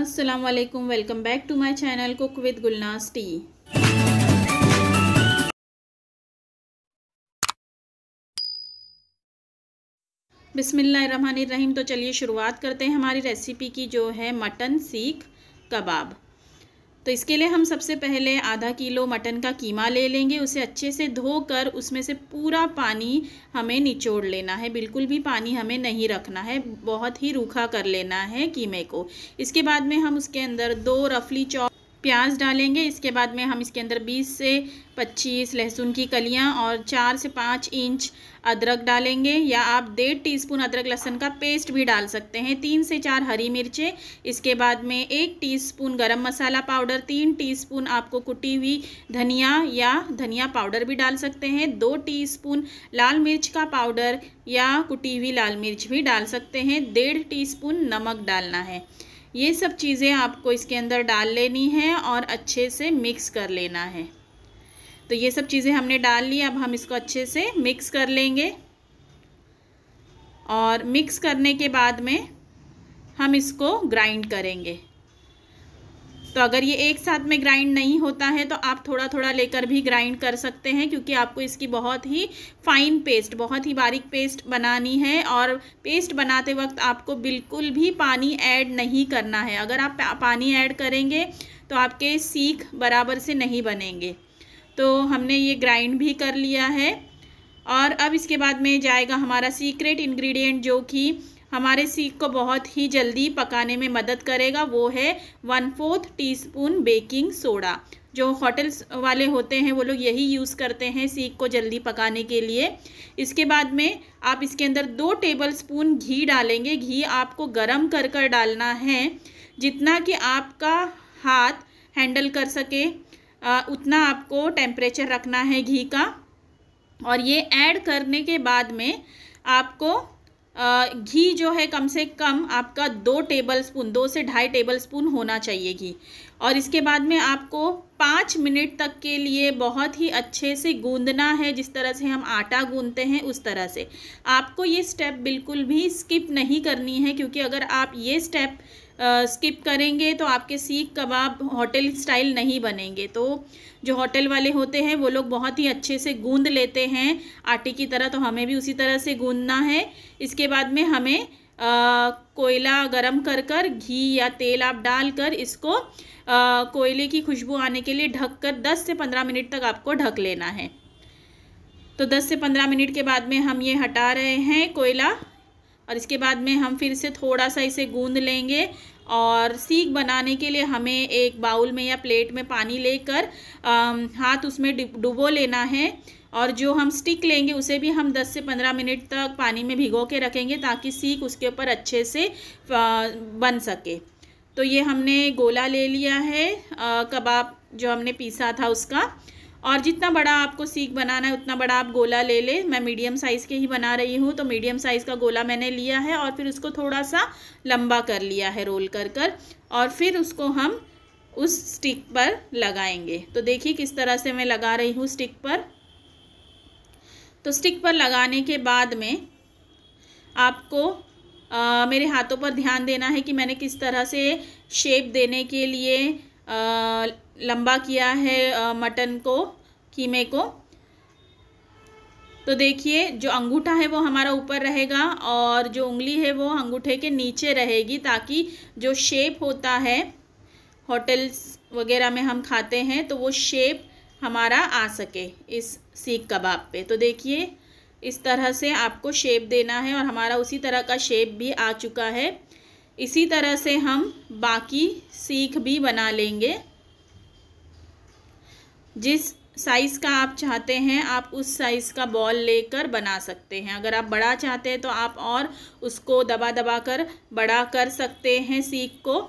अस्सलाम वालेकुम welcome back to my channel cook with Gulnaz T Rahim तो चलिए शुरुआत करते हैं हमारी रेसिपी की जो है मटन सीख कबाब तो इसके लिए हम सबसे पहले आधा किलो मटन का कीमा ले लेंगे उसे अच्छे से धोकर उसमें से पूरा पानी हमें निचोड़ लेना है बिल्कुल भी पानी हमें नहीं रखना है बहुत ही रूखा कर लेना है कीमे को इसके बाद में हम उसके अंदर दो रफली चौक प्याज डालेंगे इसके बाद में हम इसके अंदर 20 से 25 लहसुन की कलियां और 4 से 5 इंच अदरक डालेंगे या आप डेढ़ टीस्पून अदरक लहसुन का पेस्ट भी डाल सकते हैं तीन से चार हरी मिर्चें इसके बाद में एक टीस्पून गरम मसाला पाउडर तीन टीस्पून आपको कुटी हुई धनिया या धनिया पाउडर भी डाल सकते हैं दो टीस्पून लाल मिर्च का पाउडर या कुटी हुई लाल मिर्च भी डाल सकते हैं डेढ़ टी नमक डालना है ये सब चीज़ें आपको इसके अंदर डाल लेनी है और अच्छे से मिक्स कर लेना है तो ये सब चीज़ें हमने डाल ली अब हम इसको अच्छे से मिक्स कर लेंगे और मिक्स करने के बाद में हम इसको ग्राइंड करेंगे तो अगर ये एक साथ में ग्राइंड नहीं होता है तो आप थोड़ा थोड़ा लेकर भी ग्राइंड कर सकते हैं क्योंकि आपको इसकी बहुत ही फाइन पेस्ट बहुत ही बारीक पेस्ट बनानी है और पेस्ट बनाते वक्त आपको बिल्कुल भी पानी ऐड नहीं करना है अगर आप पानी ऐड करेंगे तो आपके सीख बराबर से नहीं बनेंगे तो हमने ये ग्राइंड भी कर लिया है और अब इसके बाद में जाएगा हमारा सीक्रेट इन्ग्रीडियंट जो कि हमारे सीख को बहुत ही जल्दी पकाने में मदद करेगा वो है one fourth teaspoon baking soda जो होटल्स वाले होते हैं वो लोग यही यूज़ करते हैं सीख को जल्दी पकाने के लिए इसके बाद में आप इसके अंदर दो टेबल स्पून घी डालेंगे घी आपको गरम कर कर डालना है जितना कि आपका हाथ हैंडल कर सके उतना आपको टेम्परेचर रखना है घी का और ये ऐड करने के बाद में आपको घी जो है कम से कम आपका दो टेबल स्पून दो से ढाई टेबल स्पून होना चाहिए घी और इसके बाद में आपको पाँच मिनट तक के लिए बहुत ही अच्छे से गूंदना है जिस तरह से हम आटा गूंदते हैं उस तरह से आपको ये स्टेप बिल्कुल भी स्किप नहीं करनी है क्योंकि अगर आप ये स्टेप स्किप करेंगे तो आपके सीख कबाब होटल स्टाइल नहीं बनेंगे तो जो होटल वाले होते हैं वो लोग बहुत ही अच्छे से गूंद लेते हैं आटे की तरह तो हमें भी उसी तरह से गूंदना है इसके बाद में हमें कोयला गरम कर कर घी या तेल आप डाल कर इसको कोयले की खुशबू आने के लिए ढक कर दस से पंद्रह मिनट तक आपको ढक लेना है तो दस से पंद्रह मिनट के बाद में हम ये हटा रहे हैं कोयला और इसके बाद में हम फिर से थोड़ा सा इसे गूंद लेंगे और सीख बनाने के लिए हमें एक बाउल में या प्लेट में पानी लेकर हाथ उसमें डुबो लेना है और जो हम स्टिक लेंगे उसे भी हम 10 से 15 मिनट तक पानी में भिगो के रखेंगे ताकि सीख उसके ऊपर अच्छे से बन सके तो ये हमने गोला ले लिया है कबाब जो हमने पीसा था उसका और जितना बड़ा आपको सीख बनाना है उतना बड़ा आप गोला ले ले मैं मीडियम साइज़ के ही बना रही हूँ तो मीडियम साइज़ का गोला मैंने लिया है और फिर उसको थोड़ा सा लंबा कर लिया है रोल कर कर और फिर उसको हम उस स्टिक पर लगाएंगे तो देखिए किस तरह से मैं लगा रही हूँ स्टिक पर तो स्टिक पर लगाने के बाद में आपको आ, मेरे हाथों पर ध्यान देना है कि मैंने किस तरह से शेप देने के लिए आ, लंबा किया है मटन को कीमे को तो देखिए जो अंगूठा है वो हमारा ऊपर रहेगा और जो उंगली है वो अंगूठे के नीचे रहेगी ताकि जो शेप होता है होटल्स वगैरह में हम खाते हैं तो वो शेप हमारा आ सके इस सीख कबाब पे तो देखिए इस तरह से आपको शेप देना है और हमारा उसी तरह का शेप भी आ चुका है इसी तरह से हम बाकी सीख भी बना लेंगे जिस साइज़ का आप चाहते हैं आप उस साइज़ का बॉल लेकर बना सकते हैं अगर आप बड़ा चाहते हैं तो आप और उसको दबा दबा कर बड़ा कर सकते हैं सीख को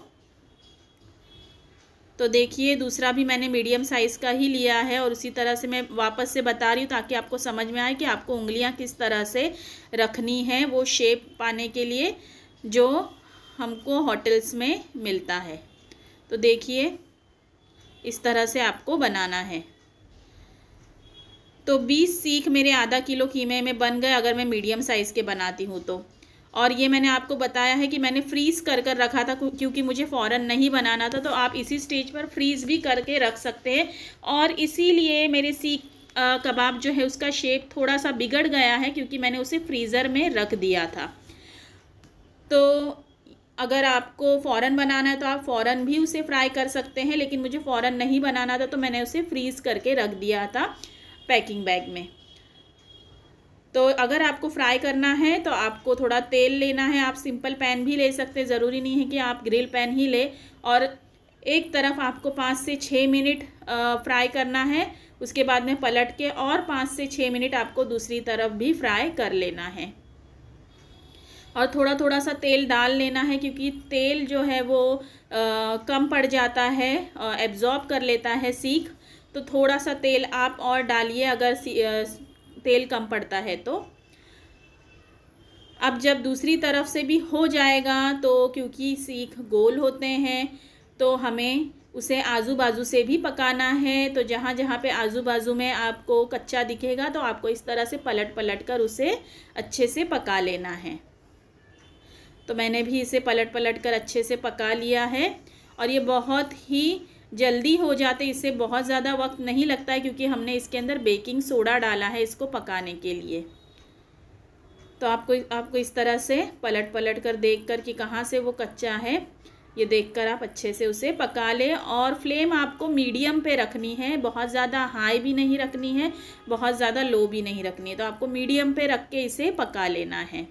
तो देखिए दूसरा भी मैंने मीडियम साइज़ का ही लिया है और उसी तरह से मैं वापस से बता रही हूँ ताकि आपको समझ में आए कि आपको उंगलियाँ किस तरह से रखनी है वो शेप पाने के लिए जो हमको होटल्स में मिलता है तो देखिए इस तरह से आपको बनाना है तो 20 सीख मेरे आधा किलो कीमे में बन गए अगर मैं मीडियम साइज़ के बनाती हूँ तो और ये मैंने आपको बताया है कि मैंने फ्रीज़ कर कर रखा था क्योंकि मुझे फ़ौरन नहीं बनाना था तो आप इसी स्टेज पर फ्रीज़ भी करके रख सकते हैं और इसीलिए मेरे सीख कबाब जो है उसका शेप थोड़ा सा बिगड़ गया है क्योंकि मैंने उसे फ्रीज़र में रख दिया था तो अगर आपको फ़ौरन बनाना है तो आप फ़ौरन भी उसे फ्राई कर सकते हैं लेकिन मुझे फ़ौरन नहीं बनाना था तो मैंने उसे फ्रीज़ करके रख दिया था पैकिंग बैग में तो अगर आपको फ्राई करना है तो आपको थोड़ा तेल लेना है आप सिंपल पैन भी ले सकते हैं ज़रूरी नहीं है कि आप ग्रिल पैन ही ले और एक तरफ आपको पाँच से छः मिनट फ्राई करना है उसके बाद में पलट के और पाँच से छः मिनट आपको दूसरी तरफ भी फ्राई कर लेना है और थोड़ा थोड़ा सा तेल डाल लेना है क्योंकि तेल जो है वो आ, कम पड़ जाता है एब्ज़ॉर्ब कर लेता है सीख तो थोड़ा सा तेल आप और डालिए अगर तेल कम पड़ता है तो अब जब दूसरी तरफ से भी हो जाएगा तो क्योंकि सीख गोल होते हैं तो हमें उसे आजू बाजू से भी पकाना है तो जहाँ जहाँ पे आजू बाजू में आपको कच्चा दिखेगा तो आपको इस तरह से पलट पलट कर उसे अच्छे से पका लेना है तो मैंने भी इसे पलट पलट कर अच्छे से पका लिया है और ये बहुत ही जल्दी हो जाते इसे बहुत ज़्यादा वक्त नहीं लगता है क्योंकि हमने इसके अंदर बेकिंग सोडा डाला है इसको पकाने के लिए तो आपको आपको इस तरह से पलट पलट कर देख कर कि कहाँ से वो कच्चा है ये देख कर आप अच्छे से उसे पका लें और फ्लेम आपको मीडियम पे रखनी है बहुत ज़्यादा हाई भी नहीं रखनी है बहुत ज़्यादा लो भी नहीं रखनी है तो आपको मीडियम पे रख के इसे पका लेना है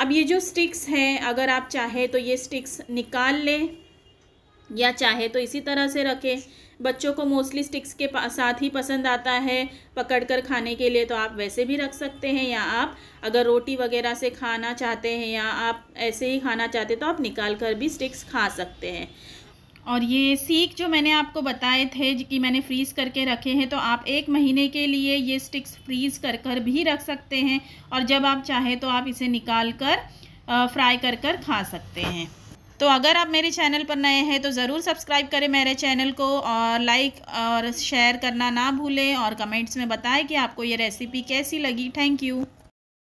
अब ये जो स्टिक्स हैं अगर आप चाहे तो ये स्टिक्स निकाल लें या चाहे तो इसी तरह से रखें बच्चों को मोस्टली स्टिक्स के साथ ही पसंद आता है पकड़ कर खाने के लिए तो आप वैसे भी रख सकते हैं या आप अगर रोटी वगैरह से खाना चाहते हैं या आप ऐसे ही खाना चाहते हैं तो आप निकाल कर भी स्टिक्स खा सकते हैं और ये सीख जो मैंने आपको बताए थे कि मैंने फ्रीज़ करके रखे हैं तो आप एक महीने के लिए ये स्टिक्स फ्रीज़ कर कर भी रख सकते हैं और जब आप चाहें तो आप इसे निकाल कर फ्राई कर कर खा सकते हैं तो अगर आप मेरे चैनल पर नए हैं तो ज़रूर सब्सक्राइब करें मेरे चैनल को और लाइक और शेयर करना ना भूलें और कमेंट्स में बताएं कि आपको ये रेसिपी कैसी लगी थैंक यू